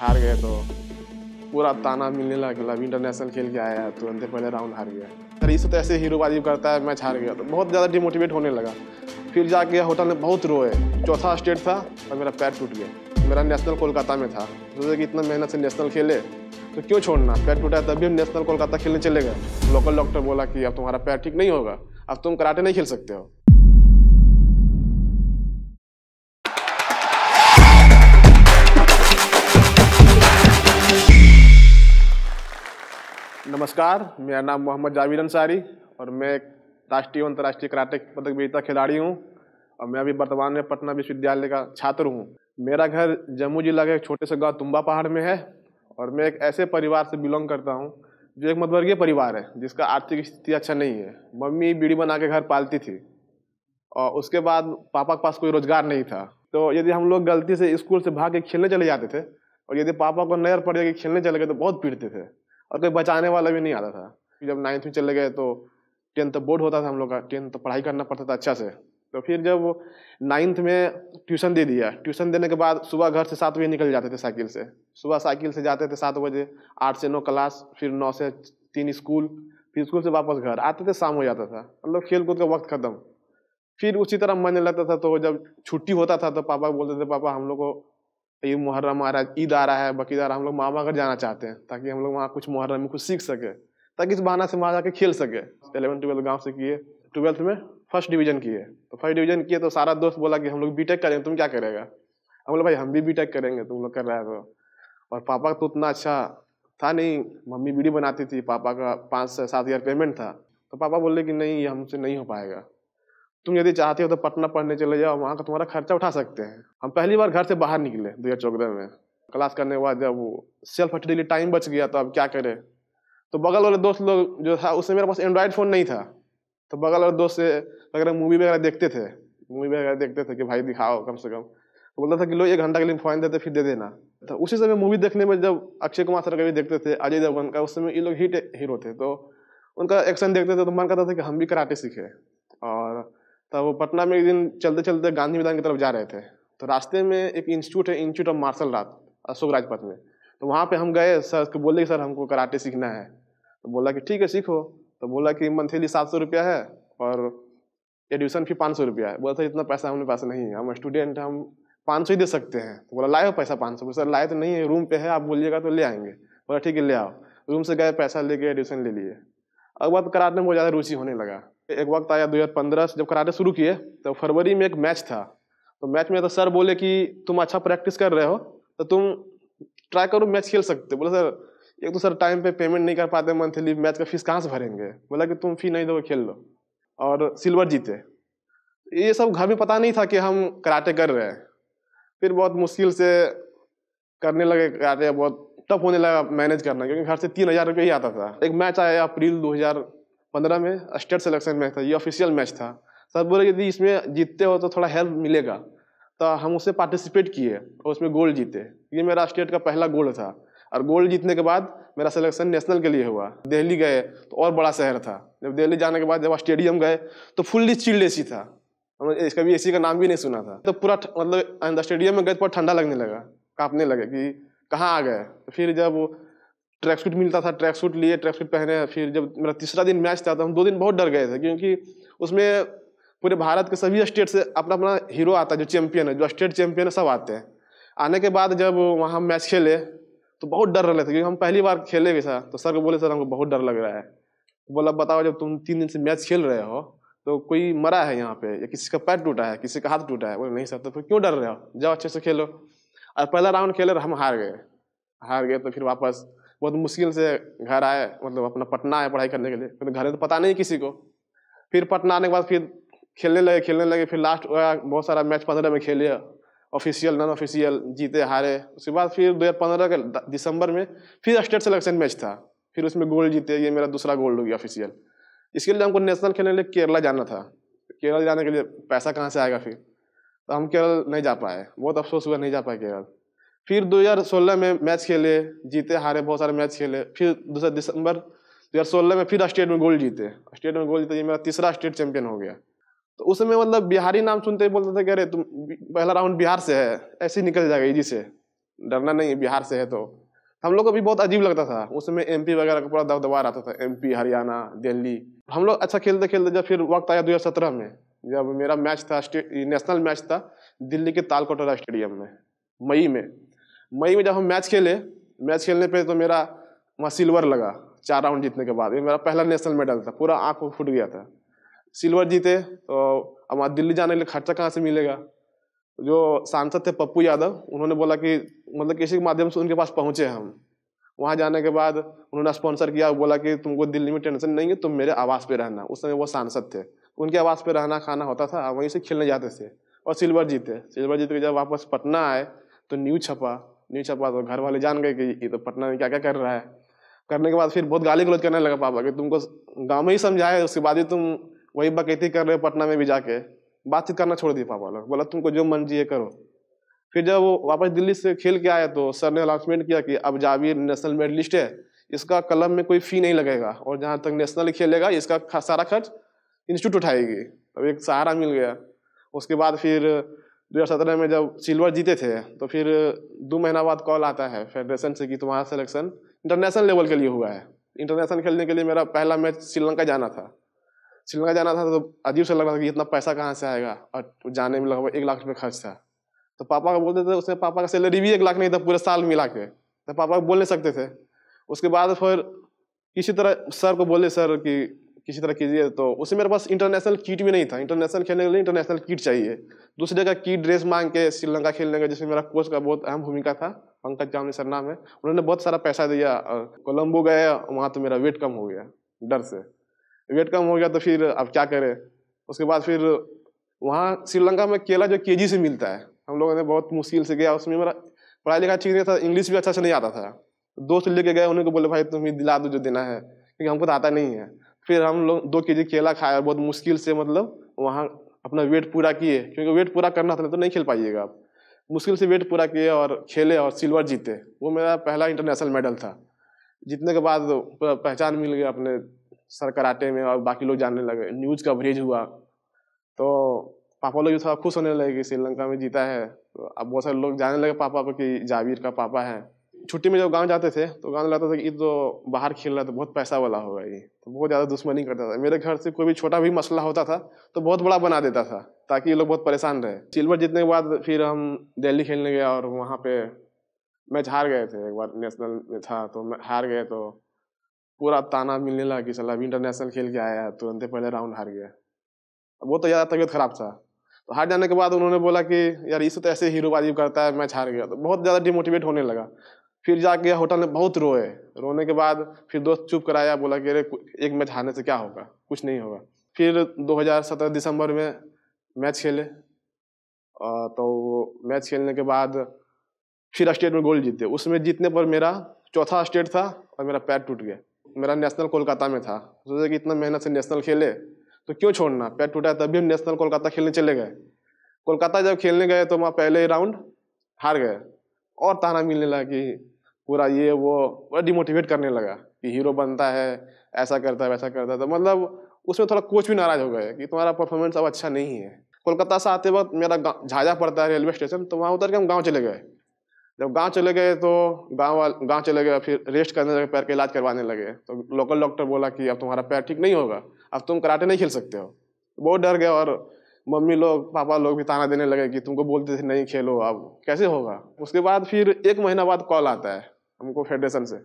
हार गए तो पूरा ताना मिलने लगा अभी मतलब इंटरनेशनल खेल के आया तो तुरंत पहले राउंड हार गया अरे इस तो ऐसे हीरोबाजी करता है मैच हार गया तो बहुत ज़्यादा डिमोटिवेट होने लगा फिर जाके होटल में बहुत रोए चौथा स्टेट था और मेरा पैर टूट गया मेरा नेशनल कोलकाता में था सोचे कि इतना मेहनत से नेशनल खेले तो क्यों छोड़ना पैर टूटा तब भी नेशनल कोलकाता खेलने चले गए लोकल डॉक्टर बोला कि अब तुम्हारा पैर ठीक नहीं होगा अब तुम कराटे नहीं खेल सकते हो नमस्कार मेरा नाम मोहम्मद जावेद अंसारी और मैं एक राष्ट्रीय और अंतर्राष्ट्रीय कराटे पदक विजेता खिलाड़ी हूँ और मैं अभी वर्तमान में पटना विश्वविद्यालय का छात्र हूँ मेरा घर जम्मू जिला के एक छोटे से गांव तुम्बा पहाड़ में है और मैं एक ऐसे परिवार से बिलोंग करता हूँ जो एक मध्यवर्गीय परिवार है जिसका आर्थिक स्थिति अच्छा नहीं है मम्मी बीड़ी बना के घर पालती थी और उसके बाद पापा के पास कोई रोजगार नहीं था तो यदि हम लोग गलती से स्कूल से भाग के खेलने चले जाते थे और यदि पापा को नजर पड़ जाए खेलने चले गए तो बहुत पीटते थे और कोई बचाने वाला भी नहीं आता था जब नाइन्थ में चले गए तो टेंथ तो बोर्ड होता था हम लोग का टेंथ तो पढ़ाई करना पड़ता था अच्छा से तो फिर जब नाइन्थ में ट्यूशन दे दिया ट्यूशन देने के बाद सुबह घर से सात बजे निकल जाते थे साइकिल से सुबह साइकिल से जाते थे सात बजे आठ से नौ क्लास फिर नौ से तीन स्कूल फिर स्कूल से वापस घर आते थे शाम हो जाता था मतलब खेल कूद का वक्त ख़त्म फिर उसी तरह मन लगता था तो जब छुट्टी होता था तो पापा बोलते थे पापा हम लोग को ये मुहर्रम आ रहा है ईद आ रहा है बकीद आ रहा है हम लोग मामा घर जाना चाहते हैं ताकि हम लोग वहाँ कुछ मुहर्रम में कुछ सीख सके ताकि इस बहाना से वहाँ जाके खेल सके एलेवन ट्वेल्थ गाँव से किए ट्वेल्थ में फर्स्ट डिवीजन किए तो फर्स्ट डिवीजन किए तो सारा दोस्त बोला कि हम लोग टेक करेंगे तुम क्या करेगा हम लोग भाई हम भी टेक करेंगे तुम लोग कर रहे हो और पापा तो उतना अच्छा था नहीं मम्मी बीड़ी बनाती थी पापा का पाँच से सात हज़ार पेमेंट था तो पापा बोले कि नहीं ये हमसे नहीं हो पाएगा तुम यदि चाहते हो तो पटना पढ़ने चले जाओ वहाँ का तुम्हारा खर्चा उठा सकते हैं हम पहली बार घर से बाहर निकले दो हज़ार चौदह में क्लास करने के बाद जब वो सेल्फ हट टाइम बच गया तो अब क्या करें तो बगल वाले दोस्त लोग जो था उसमें मेरे पास एंड्रॉयड फ़ोन नहीं था तो बगल वाले दोस्त से वगैरह मूवी वगैरह देखते थे मूवी वगैरह देखते थे कि भाई दिखाओ कम से कम तो बोलता था कि लो एक घंटा के लिए फोन देते फिर दे देना तो उसी समय मूवी देखने में जब अक्षय कुमार सर का भी देखते थे अजय देवगन का उस समय ये लोग हिट हीरो थे तो उनका एक्शन देखते थे तो मन करता था कि हम भी कराटे सीखे और तब वो पटना में एक दिन चलते चलते गांधी मैदान की तरफ जा रहे थे तो रास्ते में एक इंस्टीट्यूट है institute of martial art Ashok Rajpath में तो वहाँ पे हम गए सर को बोले कि सर हमको कराटे सीखना है तो बोला कि ठीक है सीखो तो बोला कि मंथली सात सौ रुपया है और एडमिशन फी पाँच सौ रुपया है बोला था इतना पैसा हमारे पास नहीं है हम स्टूडेंट हम पाँच सौ ही दे सकते हैं तो बोला लाए हो पैसा पाँच सौ सर लाए तो नहीं है रूम पे है आप बोलिएगा तो ले आएंगे बोला ठीक है ले आओ रूम से गए पैसा लेके एडमिशन ले लिए अब बात तो कराटे में बहुत ज़्यादा रुचि होने लगा एक वक्त आया 2015 से जब कराटे शुरू किए तो फरवरी में एक मैच था तो मैच में तो सर बोले कि तुम अच्छा प्रैक्टिस कर रहे हो तो तुम ट्राई करो मैच खेल सकते बोले सर एक तो सर टाइम पे पेमेंट नहीं कर पाते मंथली मैच का फीस कहाँ से भरेंगे बोला कि तुम फी नहीं दोगे खेल लो और सिल्वर जीते ये सब घर में पता नहीं था कि हम कराटे कर रहे हैं फिर बहुत मुश्किल से करने लगे कराटे बहुत टफ होने लगा मैनेज करना क्योंकि घर से तीन हज़ार रुपये ही आता था एक मैच आया अप्रैल 2000 पंद्रह में स्टेट सिलेक्शन मैच था ये ऑफिशियल मैच था सर बोले यदि इसमें जीतते हो तो थोड़ा हेल्प मिलेगा तो हम उससे पार्टिसिपेट किए और उसमें गोल्ड जीते ये मेरा स्टेट का पहला गोल्ड था और गोल्ड जीतने के बाद मेरा सिलेक्शन नेशनल के लिए हुआ दिल्ली गए तो और बड़ा शहर था जब दिल्ली जाने के बाद जब स्टेडियम गए तो फुल्ली चिल्ड ए था हमने इसका भी ए का नाम भी नहीं सुना था तो पूरा मतलब स्टेडियम में गए तो पूरा ठंडा लगने लगा कांपने लगे कि कहाँ आ गए तो फिर जब ट्रैक सूट मिलता था ट्रैक सूट लिए ट्रैक सूट पहने फिर जब मेरा तीसरा दिन मैच था तो हम दो दिन बहुत डर गए थे क्योंकि उसमें पूरे भारत के सभी स्टेट से अपना अपना हीरो आता है जो चैंपियन है जो स्टेट चैंपियन है सब आते हैं आने के बाद जब वहाँ मैच खेले तो बहुत डर रहे थे क्योंकि हम पहली बार खेले भी सर तो सर को बोले सर हमको बहुत डर लग रहा है बोला बताओ जब तुम तीन दिन से मैच खेल रहे हो तो कोई मरा है यहाँ पे या किसी का पैर टूटा है किसी का हाथ टूटा है बोले नहीं सर तो फिर क्यों डर रहे हो जाओ अच्छे से खेलो और पहला राउंड खेले और हम हार गए हार गए तो फिर वापस बहुत मुश्किल से घर आए मतलब अपना पटना आए पढ़ाई करने के लिए तो घर तो पता नहीं किसी को फिर पटना आने के बाद फिर खेलने लगे खेलने लगे फिर लास्ट बहुत सारा मैच पंद्रह में खेले ऑफिशियल नॉन ऑफिशियल जीते हारे उसके बाद फिर दो हज़ार पंद्रह के दिसंबर में फिर स्टेट सिलेक्शन मैच था फिर उसमें गोल्ड जीते ये मेरा दूसरा गोल्ड हो गया ऑफिशियल इसके लिए हमको नेशनल खेलने के लिए केरला जाना था केरल जाने के लिए पैसा कहाँ से आएगा फिर तो हम केरल नहीं जा पाए बहुत अफसोस हुआ नहीं जा पाए केरल फिर 2016 में मैच खेले जीते हारे बहुत सारे मैच खेले फिर दूसरा दिसंबर 2016 में फिर स्टेट में गोल्ड जीते स्टेट में गोल्ड जीते ये मेरा तीसरा स्टेट चैंपियन हो गया तो उस समय मतलब बिहारी नाम सुनते ही बोलते थे कि अरे तुम पहला राउंड बिहार से है ऐसे ही निकल जाएगा इजी से डरना नहीं है बिहार से है तो हम लोग को भी बहुत अजीब लगता था उस समय एमपी वगैरह का पूरा दबदबा रहता था एम हरियाणा दिल्ली हम लोग अच्छा खेलते खेलते जब फिर वक्त आया दो में जब मेरा मैच था नेशनल मैच था दिल्ली के तालकोटरा स्टेडियम में मई में मई में जब हम मैच खेले मैच खेलने पे तो मेरा वहाँ सिल्वर लगा चार राउंड जीतने के बाद ये मेरा पहला नेशनल मेडल था पूरा आँख फूट गया था सिल्वर जीते तो अब वहाँ दिल्ली जाने के लिए खर्चा कहाँ से मिलेगा जो सांसद थे पप्पू यादव उन्होंने बोला कि मतलब किसी के माध्यम से उनके पास पहुँचे हम वहाँ जाने के बाद उन्होंने स्पॉन्सर किया बोला कि तुमको दिल्ली में टेंशन नहीं है तुम मेरे आवास पे रहना उस समय वो सांसद थे उनके आवास पे रहना खाना होता था वहीं से खेलने जाते थे और सिल्वर जीते सिल्वर जीत के जब वापस पटना आए तो न्यूज़ छपा नहीं छपा तो घर वाले जान गए कि ये तो पटना में क्या क्या कर रहा है करने के बाद फिर बहुत गाली गलोज करने लगा पापा कि तुमको गाँव में ही समझाए उसके बाद ही तुम वही बकैती कर रहे हो पटना में भी जाके बातचीत करना छोड़ दिए पापा लोग बोला तुमको जो मन जी करो फिर जब वो वापस दिल्ली से खेल के आए तो सर ने अनाउंसमेंट किया कि अब जाविर नेशनल मेडलिस्ट है इसका कलम में कोई फी नहीं लगेगा और जहाँ तक नेशनल खेलेगा इसका सारा खर्च इंस्टीट्यूट उठाएगी तब एक सहारा मिल गया उसके बाद फिर 2017 में जब सिल्वर जीते थे तो फिर दो महीना बाद कॉल आता है फेडरेशन से कि तुम्हारा सिलेक्शन इंटरनेशनल लेवल के लिए हुआ है इंटरनेशनल खेलने के लिए मेरा पहला मैच श्रीलंका जाना था श्रीलंका जाना था तो अजीब से लग रहा था कि इतना पैसा कहाँ से आएगा और जाने में लगभग एक लाख रुपये खर्च था तो पापा का बोलते थे उसने पापा का सैलरी भी एक लाख नहीं था पूरे साल मिला के तो पापा बोल नहीं सकते थे उसके बाद फिर किसी तरह सर को बोले सर कि किसी तरह कीजिए तो उससे मेरे पास इंटरनेशनल किट भी नहीं था इंटरनेशनल खेलने के लिए इंटरनेशनल किट चाहिए दूसरी जगह की ड्रेस मांग के श्रीलंका खेलने का जिसमें मेरा कोच का बहुत अहम भूमिका था पंकज जामनी सर नाम है उन्होंने बहुत सारा पैसा दिया कोलम्बो गए वहाँ तो मेरा वेट कम हो गया डर से वेट कम हो गया तो फिर अब क्या करें उसके बाद फिर वहाँ श्रीलंका में केला जो के से मिलता है हम लोगों ने बहुत मुश्किल से गया उसमें मेरा पढ़ाई लिखा ठीक नहीं था इंग्लिश भी अच्छा से नहीं आता था दोस्त लेके गए उन्हें को बोले भाई तुम्हें दिला दो जो देना है क्योंकि हमको तो आता नहीं है फिर हम लोग दो के केला खाया बहुत मुश्किल से मतलब वहाँ अपना वेट पूरा किए क्योंकि वेट पूरा करना था तो नहीं खेल पाइएगा आप मुश्किल से वेट पूरा किए और खेले और सिल्वर जीते वो मेरा पहला इंटरनेशनल मेडल था जीतने के बाद पहचान मिल गया अपने सर कराटे में और बाकी लोग जानने लगे न्यूज कवरेज हुआ तो पापा लोग भी थोड़ा खुश होने लगे कि श्रीलंका में जीता है तो अब बहुत सारे लोग जानने लगे पापा को कि जावीर का पापा है छुट्टी में जब गांव जाते थे तो गांव लगता था कि ये तो बाहर खेल रहा है तो बहुत पैसा वाला होगा ये तो बहुत ज़्यादा दुश्मनी करता था मेरे घर से कोई भी छोटा भी मसला होता था तो बहुत बड़ा बना देता था ताकि ये लोग बहुत परेशान रहे सिल्वर जीतने के बाद फिर हम दिल्ली खेलने गए और वहाँ पे मैच हार गए थे एक बार नेशनल में था तो हार गए तो पूरा ताना मिलने लगा कि चल अभी इंटरनेशनल खेल के आया तुरंत पहले राउंड हार गया वो तो ज़्यादा तबीयत खराब था तो हार जाने के बाद उन्होंने बोला कि यार इससे तो ऐसे हीरोबाजी करता है मैच हार गया तो बहुत ज़्यादा डिमोटिवेट होने लगा फिर जाके होटल में बहुत रोए रोने के बाद फिर दोस्त चुप कराया बोला कि अरे एक मैच हारने से क्या होगा कुछ नहीं होगा फिर 2017 दिसंबर में मैच खेले तो मैच खेलने के बाद फिर स्टेट में गोल्ड जीते उसमें जीतने पर मेरा चौथा स्टेट था और मेरा पैर टूट गया मेरा नेशनल कोलकाता में था सोचा कि इतना मेहनत से नेशनल खेले तो क्यों छोड़ना पैर टूटा है तभी हम नेशनल कोलकाता खेलने चले गए कोलकाता जब खेलने गए तो वहाँ पहले राउंड हार गए और ताना मिलने लगा कि पूरा ये वो पूरा डिमोटिवेट करने लगा कि हीरो बनता है ऐसा करता है वैसा करता है तो मतलब उसमें थोड़ा कोच भी नाराज हो गए कि तुम्हारा परफॉर्मेंस अब अच्छा नहीं है कोलकाता से आते वक्त मेरा झाझा पड़ता है रेलवे स्टेशन तो वहाँ उतर के हम गाँव चले गए जब गांव चले गए तो गांव गाँव चले गए फिर रेस्ट करने लगे पैर का इलाज करवाने लगे तो लोकल डॉक्टर बोला कि अब तुम्हारा पैर ठीक नहीं होगा अब तुम कराटे नहीं खेल सकते हो बहुत डर गए और मम्मी लोग पापा लोग भी ताना देने लगे कि तुमको बोलते थे नहीं खेलो अब कैसे होगा उसके बाद फिर एक महीना बाद कॉल आता है हमको फेडरेशन से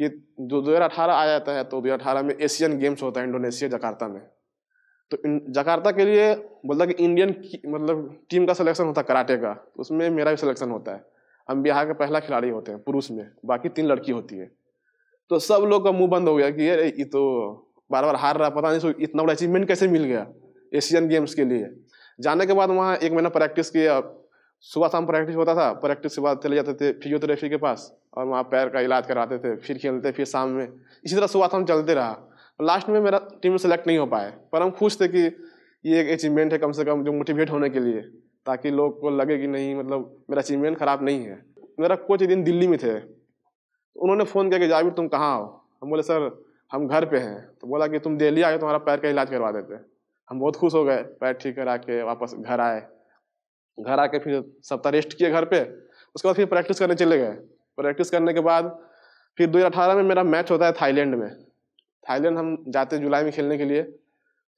ये जो दो हज़ार अठारह आ जाता है तो दो हज़ार अठारह में एशियन गेम्स होता है इंडोनेशिया जकार्ता में तो जकार्ता के लिए बोलता कि इंडियन मतलब टीम का सिलेक्शन होता है कराटे का तो उसमें मेरा भी सिलेक्शन होता है हम बिहार का पहला खिलाड़ी होते हैं पुरुष में बाकी तीन लड़की होती है तो सब लोग का मुंह बंद हो गया कि ये तो बार बार हार रहा पता नहीं सो इतना बड़ा अचीवमेंट कैसे मिल गया एशियन गेम्स के लिए जाने के बाद वहाँ एक महीना प्रैक्टिस किया सुबह शाम प्रैक्टिस होता था प्रैक्टिस के बाद चले जाते थे फिजियोथेरेपी के पास और वहाँ पैर का इलाज कराते थे फिर खेलते फिर शाम में इसी तरह सुबह शाम चलते रहा लास्ट में मेरा टीम में सेलेक्ट नहीं हो पाए पर हम खुश थे कि ये एक अचीवमेंट है कम से कम जो मोटिवेट होने के लिए ताकि लोग को लगे कि नहीं मतलब मेरा अचीवमेंट ख़राब नहीं है मेरा कोच दिन दिल्ली में थे तो उन्होंने फ़ोन किया कि जाविर तुम कहाँ हो हम बोले सर हम घर पे हैं तो बोला कि तुम दिल्ली आए तुम्हारा पैर का इलाज करवा देते हम बहुत खुश हो गए पैर ठीक करा के वापस घर आए घर आके फिर सप्ताह रेस्ट किए घर पे उसके बाद फिर प्रैक्टिस करने चले गए प्रैक्टिस करने के बाद फिर दो हज़ार में मेरा मैच होता है थाईलैंड में थाईलैंड हम जाते हैं जुलाई में खेलने के लिए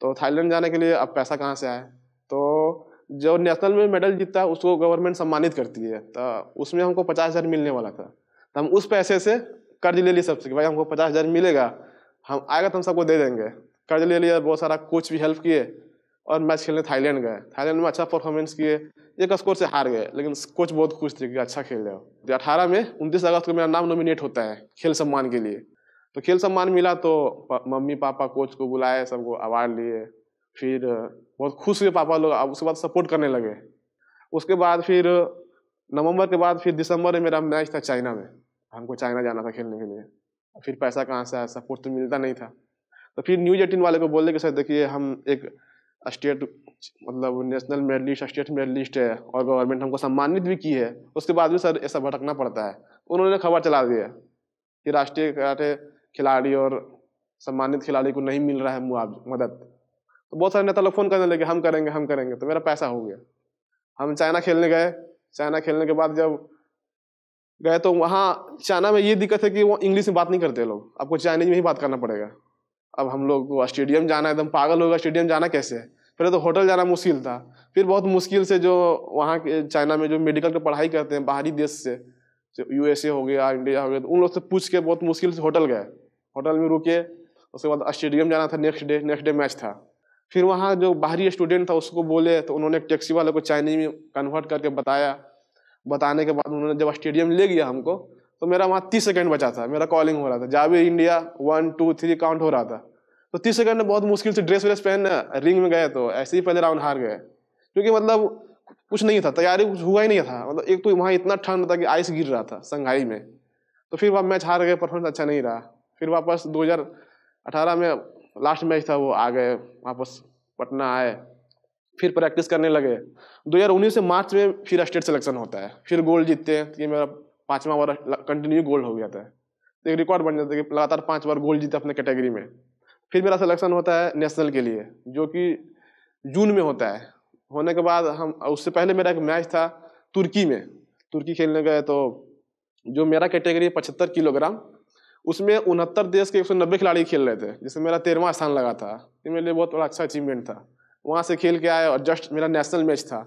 तो थाईलैंड जाने के लिए अब पैसा कहाँ से आए तो जो नेशनल में मेडल जीतता है उसको गवर्नमेंट सम्मानित करती है तो उसमें हमको पचास हज़ार मिलने वाला था तो हम उस पैसे से कर्ज ले लिए सबसे कि भाई हमको पचास हज़ार मिलेगा हम आएगा तो हम सबको दे देंगे कर्ज ले लिया बहुत सारा कोच भी हेल्प किए और मैच खेलने थाईलैंड गए थाईलैंड में अच्छा परफॉर्मेंस किए एक स्कोर से हार गए लेकिन कोच बहुत खुश थे कि अच्छा खेल रहे हो तो अठारह में उनतीस अगस्त को मेरा नाम नॉमिनेट होता है खेल सम्मान के लिए तो खेल सम्मान मिला तो मम्मी पापा कोच को बुलाए सबको अवार्ड लिए फिर बहुत खुश हुए पापा लोग अब उसके बाद सपोर्ट करने लगे उसके बाद फिर नवंबर के बाद फिर दिसंबर में मेरा मैच था चाइना में हमको चाइना जाना था खेलने के लिए फिर पैसा कहाँ से आया सपोर्ट तो मिलता नहीं था तो फिर न्यूज एटीन वाले को बोले कि सर देखिए हम एक स्टेट मतलब national merit list state merit list है और गवर्नमेंट हमको सम्मानित भी की है उसके बाद भी सर ऐसा भटकना पड़ता है उन्होंने खबर चला दी है कि राष्ट्रीय कराटे खिलाड़ी और सम्मानित खिलाड़ी को नहीं मिल रहा है मदद तो बहुत सारे नेता लोग फ़ोन करने लगे हम करेंगे हम करेंगे तो मेरा पैसा हो गया हम चाइना खेलने गए चाइना खेलने के बाद जब गए तो वहाँ चाइना में ये दिक्कत है कि वो इंग्लिश में बात नहीं करते लोग आपको चाइनीज में ही बात करना पड़ेगा अब हम लोग को स्टेडियम जाना एकदम पागल होगा स्टेडियम जाना कैसे है पहले तो होटल जाना मुश्किल था फिर बहुत मुश्किल से जो वहाँ के चाइना में जो मेडिकल की पढ़ाई करते हैं बाहरी देश से यूएसए हो गया इंडिया हो गया तो उन लोग से पूछ के बहुत मुश्किल से होटल गए होटल में रुके उसके बाद स्टेडियम जाना था next day next day match था फिर वहाँ जो बाहरी स्टूडेंट था उसको बोले तो उन्होंने टैक्सी वाले को चाइनीज में कन्वर्ट करके बताया बताने के बाद उन्होंने जब स्टेडियम ले गया हमको तो मेरा वहाँ तीस सेकेंड बचा था मेरा कॉलिंग हो रहा था जावे India one two three count हो रहा था तो तीस सेकंड में बहुत मुश्किल से ड्रेस व्रेस पहन रिंग में गए तो ऐसे ही पहले राउंड हार गए क्योंकि मतलब कुछ नहीं था तैयारी कुछ हुआ ही नहीं था मतलब एक तो वहाँ इतना ठंड था कि आइस गिर रहा था संघाई में तो फिर वह मैच हार गए परफॉर्मेंस अच्छा नहीं रहा फिर वापस 2018 में लास्ट मैच था वो आ गए वापस पटना आए फिर प्रैक्टिस करने लगे 2019 से मार्च में फिर स्टेट सिलेक्शन होता है फिर गोल्ड जीतते हैं तो ये मेरा पाँचवा बार कंटिन्यू गोल्ड हो गया था एक रिकॉर्ड बन जाता है कि लगातार पाँच बार गोल्ड जीते अपने कैटेगरी में फिर मेरा सिलेक्शन होता है नेशनल के लिए जो कि जून में होता है होने के बाद हम उससे पहले मेरा एक मैच था तुर्की में तुर्की खेलने गए तो जो मेरा कैटेगरी पचहत्तर किलोग्राम उसमें उनहत्तर देश के एक सौ नब्बे खिलाड़ी खेल रहे थे जिसमें मेरा तेरहवा स्थान लगा था ये मेरे लिए बहुत बड़ा अच्छा अचीवमेंट था वहाँ से खेल के आए और जस्ट मेरा नेशनल मैच था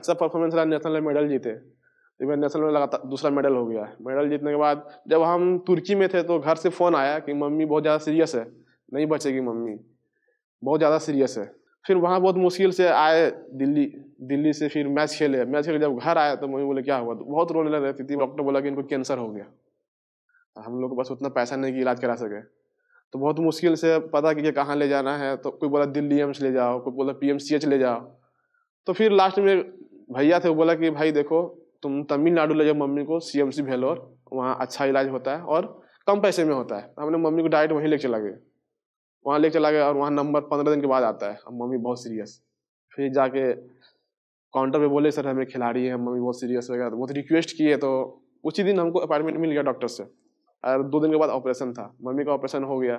अच्छा परफॉर्मेंस रहा नेशनल में मेडल जीते तो मेरा नेशनल में लगा दूसरा मेडल हो गया मेडल जीतने के बाद जब हम तुर्की में थे तो घर से फ़ोन आया कि मम्मी बहुत ज़्यादा सीरियस है नहीं बचेगी मम्मी बहुत ज़्यादा सीरियस है फिर वहाँ बहुत मुश्किल से आए दिल्ली दिल्ली से फिर मैच खेले मैच खेले जब घर आए तो मम्मी बोले क्या हुआ तो बहुत रोने रहती थी डॉक्टर बोला कि इनको कैंसर हो गया तो हम लोग बस उतना पैसा नहीं कि इलाज करा सके तो बहुत मुश्किल से पता कि कहाँ ले जाना है तो कोई बोला दिल्ली एम्स ले जाओ कोई बोला पी ले जाओ तो फिर लास्ट में भैया थे वो बोला कि भाई देखो तुम तमिलनाडु ले जाओ मम्मी को सी एम वहाँ अच्छा इलाज होता है और कम पैसे में होता है तो हमने मम्मी को डायरेक्ट वहीं लेके चला गया वहाँ ले चला गया और वहाँ नंबर पंद्रह दिन के बाद आता है अब मम्मी बहुत सीरियस फिर जाके काउंटर पे बोले सर हमें खिलाड़ी है मम्मी बहुत सीरियस वगैरह तो बहुत तो रिक्वेस्ट किए तो उसी दिन हमको अपॉइंटमेंट मिल गया डॉक्टर से और दो दिन के बाद ऑपरेशन था मम्मी का ऑपरेशन हो गया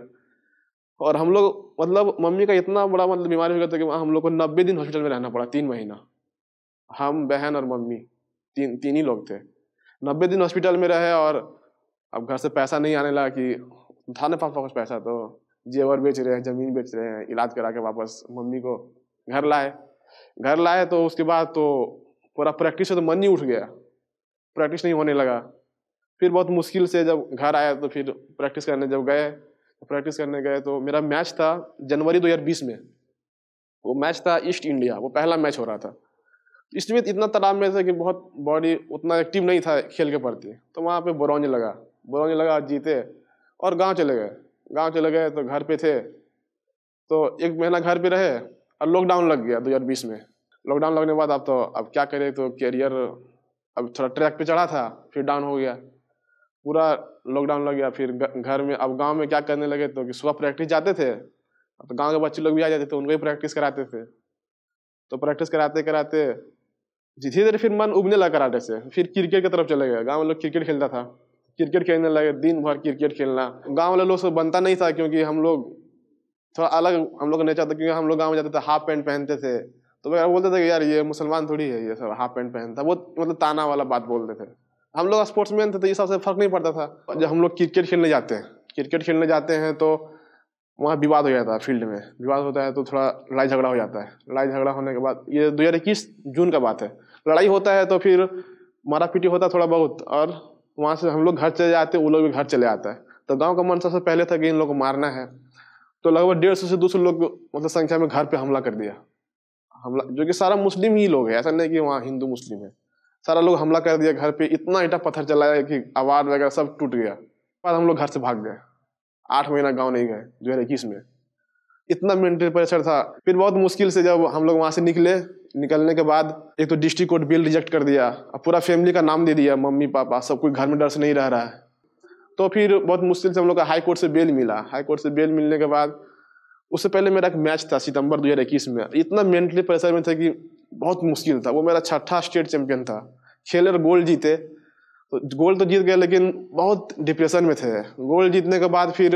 और हम लोग मतलब मम्मी का इतना बड़ा मतलब बीमारी हो गया था कि हम लोग को नब्बे दिन हॉस्पिटल में रहना पड़ा तीन महीना हम बहन और मम्मी तीन तीन ही लोग थे नब्बे दिन हॉस्पिटल में रहे और अब घर से पैसा नहीं आने लगा कि था ना पापा कुछ पैसा तो जेवर बेच रहे हैं जमीन बेच रहे हैं इलाज करा के वापस मम्मी को घर लाए घर लाए तो उसके बाद तो पूरा प्रैक्टिस से तो मन नहीं उठ गया प्रैक्टिस नहीं होने लगा फिर बहुत मुश्किल से जब घर आया तो फिर प्रैक्टिस करने जब गए प्रैक्टिस तो करने गए तो मेरा मैच था जनवरी दो में वो मैच था ईस्ट इंडिया वो पहला मैच हो रहा था ईस्ट में इतना तालाब में था कि बहुत बॉडी उतना एक्टिव नहीं था खेल के प्रति तो वहाँ पे बरौनी लगा बरौनी लगा जीते और गाँव चले गए गांव चले गए तो घर पे थे तो एक महीना घर पे रहे और लॉकडाउन लग गया बीस में लॉकडाउन लगने के बाद अब तो अब क्या करें तो कैरियर अब थोड़ा ट्रैक पे चढ़ा था फिर डाउन हो गया पूरा लॉकडाउन लग गया फिर घर में अब गांव में क्या करने लगे तो कि सुबह प्रैक्टिस जाते थे अब तो गाँव के बच्चे लोग भी आ जाते थे तो उनको भी प्रैक्टिस कराते थे तो प्रैक्टिस कराते कराते धीरे धीरे फिर मन उबने लगा कराटे से फिर क्रिकेट की तरफ चले गए गाँव में लोग क्रिकेट खेलता था क्रिकेट खेलने लगे दिन भर क्रिकेट खेलना गाँव वाले लोग से बनता नहीं था क्योंकि हम लोग थोड़ा अलग हम लोग का नेचर था क्योंकि हम लोग गाँव में जाते थे हाफ पैंट पहनते थे तो वगैरह बोलते थे कि यार ये मुसलमान थोड़ी है ये सब हाफ पैंट पहनता वो मतलब ताना वाला बात बोलते थे हम लोग स्पोर्ट्समैन थे तो ये सबसे फर्क नहीं पड़ता था जब हम लोग क्रिकेट खेलने जाते हैं क्रिकेट खेलने जाते हैं तो वहाँ विवाद हो जाता है फील्ड में विवाद होता है तो थोड़ा लड़ाई झगड़ा हो जाता है लड़ाई झगड़ा होने के बाद ये दो जून का बात है लड़ाई होता है तो फिर मारा पीटी होता है थोड़ा बहुत और वहाँ से हम लोग घर चले जाते वो लोग भी घर चले आता है तो गाँव का मन सबसे पहले था कि इन लोग को मारना है तो लगभग डेढ़ सौ से दो सौ लोग मतलब संख्या में घर पे हमला कर दिया हमला जो कि सारा मुस्लिम ही लोग है ऐसा नहीं कि वहाँ हिंदू मुस्लिम है सारा लोग हमला कर दिया घर पे इतना ईटा पत्थर चलाया कि आवाज वगैरह सब टूट गया बाद हम लोग घर से भाग गए आठ महीना गाँव नहीं गए दो हज़ार इक्कीस में इतना मेंटल प्रेशर था फिर बहुत मुश्किल से जब हम लोग वहाँ से निकले निकलने के बाद एक तो डिस्ट्रिक्ट कोर्ट बिल रिजेक्ट कर दिया और पूरा फैमिली का नाम दे दिया मम्मी पापा सब कोई घर में डर से नहीं रह रहा है तो फिर बहुत मुश्किल से हम लोग का हाई कोर्ट से बेल मिला हाई कोर्ट से बेल मिलने के बाद उससे पहले मेरा एक मैच था सितंबर दो में इतना मेंटली प्रेशर में था कि बहुत मुश्किल था वो मेरा छठा स्टेट चैंपियन था खेले और गोल्ड जीते तो गोल्ड तो जीत गए लेकिन बहुत डिप्रेशन में थे गोल्ड जीतने के बाद फिर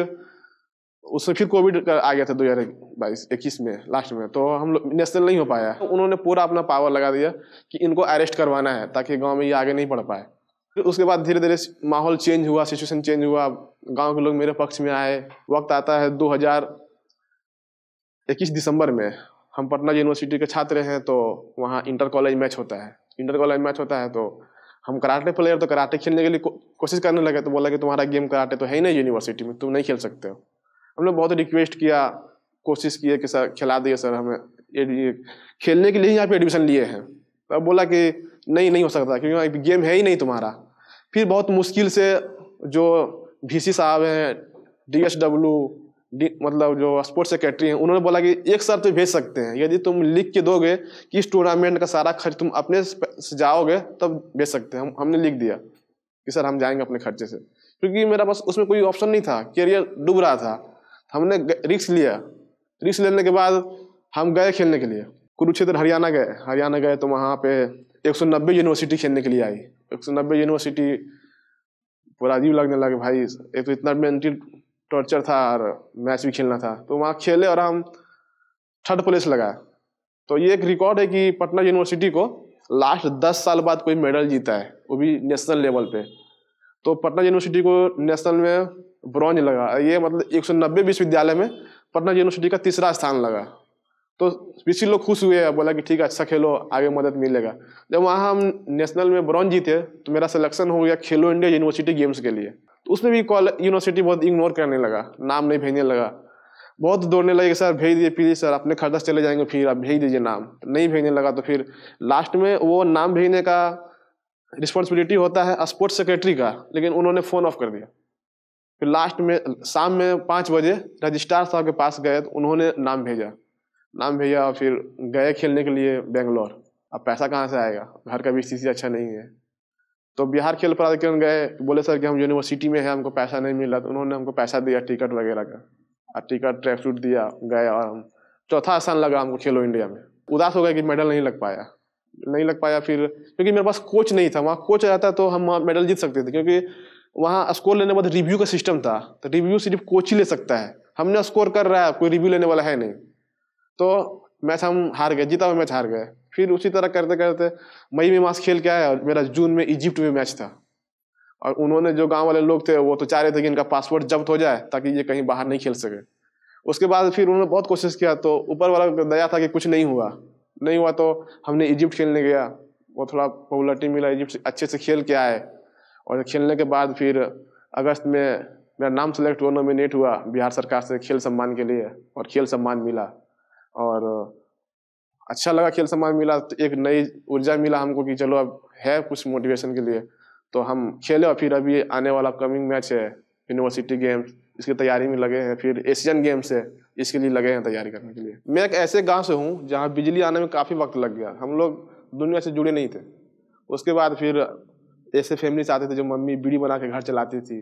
उसमें फिर कोविड आ गया था दो हज़ार बाईस इक्कीस में लास्ट में तो हम लोग नेशनल नहीं हो पाया तो उन्होंने पूरा अपना पावर लगा दिया कि इनको अरेस्ट करवाना है ताकि गांव में ये आगे नहीं बढ़ पाए फिर उसके बाद धीरे धीरे माहौल चेंज हुआ सिचुएशन चेंज हुआ गांव के लोग मेरे पक्ष में आए वक्त आता है दो हज़ार इक्कीस दिसंबर में हम पटना यूनिवर्सिटी के छात्र हैं तो वहाँ इंटर कॉलेज मैच होता है इंटर कॉलेज मैच होता है तो हम कराटे प्लेयर तो कराटे खेलने के लिए को, कोशिश करने लगे तो बोला कि तुम्हारा गेम कराटे तो है ही नहीं यूनिवर्सिटी में तुम नहीं खेल सकते हो हम लोग बहुत रिक्वेस्ट किया कोशिश किए कि सर खिला दिए सर हमें ये खेलने के लिए ही यहाँ पे एडमिशन लिए हैं तो अब बोला कि नहीं नहीं हो सकता क्योंकि गेम है ही नहीं तुम्हारा फिर बहुत मुश्किल से जो सी साहब हैं डी एस डब्ल्यू मतलब जो स्पोर्ट्स सेक्रेटरी हैं उन्होंने बोला कि एक सर तो भेज सकते हैं यदि तुम लिख के दोगे कि इस टूर्नामेंट का सारा खर्च तुम अपने से जाओगे तब भेज सकते हैं हम, हमने लिख दिया कि सर हम जाएंगे अपने खर्चे से क्योंकि मेरा पास उसमें कोई ऑप्शन नहीं था करियर डूब रहा था हमने रिक्स लिया रिक्स लेने के बाद हम गए खेलने के लिए कुरुक्षेत्र हरियाणा गए हरियाणा गए तो वहाँ पे 190 यूनिवर्सिटी खेलने के लिए आई 190 यूनिवर्सिटी पूरा अजीब लगने लगे भाई एक तो इतना मेंटल टॉर्चर था और मैच भी खेलना था तो वहाँ खेले और हम थर्ड प्लेस लगाए तो ये एक रिकॉर्ड है कि पटना यूनिवर्सिटी को लास्ट दस साल बाद कोई मेडल जीता है वो भी नेशनल लेवल पर तो पटना यूनिवर्सिटी को नेशनल में ब्रॉन्ज लगा ये मतलब एक सौ नब्बे विश्वविद्यालय में पटना यूनिवर्सिटी का तीसरा स्थान लगा तो बीसी लोग खुश हुए बोला कि ठीक है अच्छा खेलो आगे मदद मिलेगा जब वहाँ हम नेशनल में ब्रॉन्ज जीते तो मेरा सिलेक्शन हो गया खेलो इंडिया यूनिवर्सिटी गेम्स के लिए तो उसमें भी कॉलेज यूनिवर्सिटी बहुत इग्नोर करने लगा नाम नहीं भेजने लगा बहुत दौड़ने लगे सर भेज दिए प्लीज सर अपने खर्चा चले जाएंगे फिर आप भेज दीजिए नाम नहीं भेजने लगा तो फिर लास्ट में वो नाम भेजने का रिस्पॉन्सिबिलिटी होता है स्पोर्ट्स सेक्रेटरी का लेकिन उन्होंने फ़ोन ऑफ कर दिया फिर लास्ट में शाम में पाँच बजे रजिस्ट्रार साहब के पास गए तो उन्होंने नाम भेजा नाम भेजा और फिर गए खेलने के लिए बेंगलोर अब पैसा कहाँ से आएगा घर का भी स्थिति अच्छा नहीं है तो बिहार खेल प्राधिकरण गए तो बोले सर कि हम यूनिवर्सिटी में हैं हमको पैसा नहीं मिला तो उन्होंने हमको पैसा दिया टिकट वगैरह का और टिकट ट्रैक सूट दिया गए और हम चौथा आसान लगा हमको खेलो इंडिया में उदास हो गया कि मेडल नहीं लग पाया नहीं लग पाया फिर क्योंकि मेरे पास कोच नहीं था वहाँ कोच था तो हम वहाँ मेडल जीत सकते थे क्योंकि वहाँ स्कोर लेने के बाद रिव्यू का सिस्टम था तो रिव्यू सिर्फ कोच ही ले सकता है हमने स्कोर कर रहा है कोई रिव्यू लेने वाला है नहीं तो मैच हम हार गए जीता हुआ मैच हार गए फिर उसी तरह करते करते मई में मास खेल के आया और मेरा जून में इजिप्ट में मैच था और उन्होंने जो गांव वाले लोग थे वो तो चाह रहे थे कि इनका पासपोर्ट जब्त हो जाए ताकि ये कहीं बाहर नहीं खेल सके उसके बाद फिर उन्होंने बहुत कोशिश किया तो ऊपर वाला दया था कि कुछ नहीं हुआ नहीं हुआ तो हमने इजिप्ट खेलने गया वो थोड़ा पॉपुलरिटी मिला इजिप्ट अच्छे से खेल के आए और खेलने के बाद फिर अगस्त में मेरा नाम सेलेक्ट हुआ नॉमिनेट हुआ बिहार सरकार से खेल सम्मान के लिए और खेल सम्मान मिला और अच्छा लगा खेल सम्मान मिला तो एक नई ऊर्जा मिला हमको कि चलो अब है कुछ मोटिवेशन के लिए तो हम खेले और फिर अभी आने वाला कमिंग मैच है यूनिवर्सिटी गेम्स इसकी तैयारी में लगे हैं फिर एशियन गेम्स है इसके लिए लगे हैं तैयारी करने के लिए मैं एक ऐसे गांव से हूँ जहाँ बिजली आने में काफ़ी वक्त लग गया हम लोग दुनिया से जुड़े नहीं थे उसके बाद फिर ऐसे फैमिली से आते थे जो मम्मी बीड़ी बना के घर चलाती थी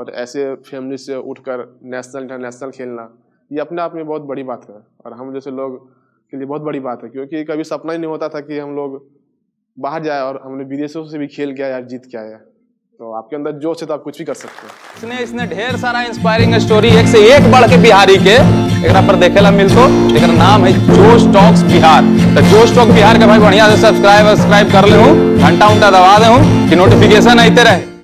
और ऐसे फैमिली से उठकर नेशनल इंटरनेशनल खेलना ये अपने आप में बहुत बड़ी बात है और हम जैसे लोग के लिए बहुत बड़ी बात है क्योंकि कभी सपना ही नहीं होता था कि हम लोग बाहर जाए और हमने विदेशों से भी खेल के आया या जीत के आया तो आपके अंदर जोश से तो आप कुछ भी कर सकते हैं इसने इसने ढेर सारा इंस्पायरिंग स्टोरी एक से एक बढ़ के बिहारी के एक पर ला मिलतो एक नाम है जो टॉक्स बिहार तो जोश स्टॉक बिहार के भाई बढ़िया से सब्सक्राइब सब्सक्राइब कर ले घंटा उंटा दबा दे कि नोटिफिकेशन आते रहे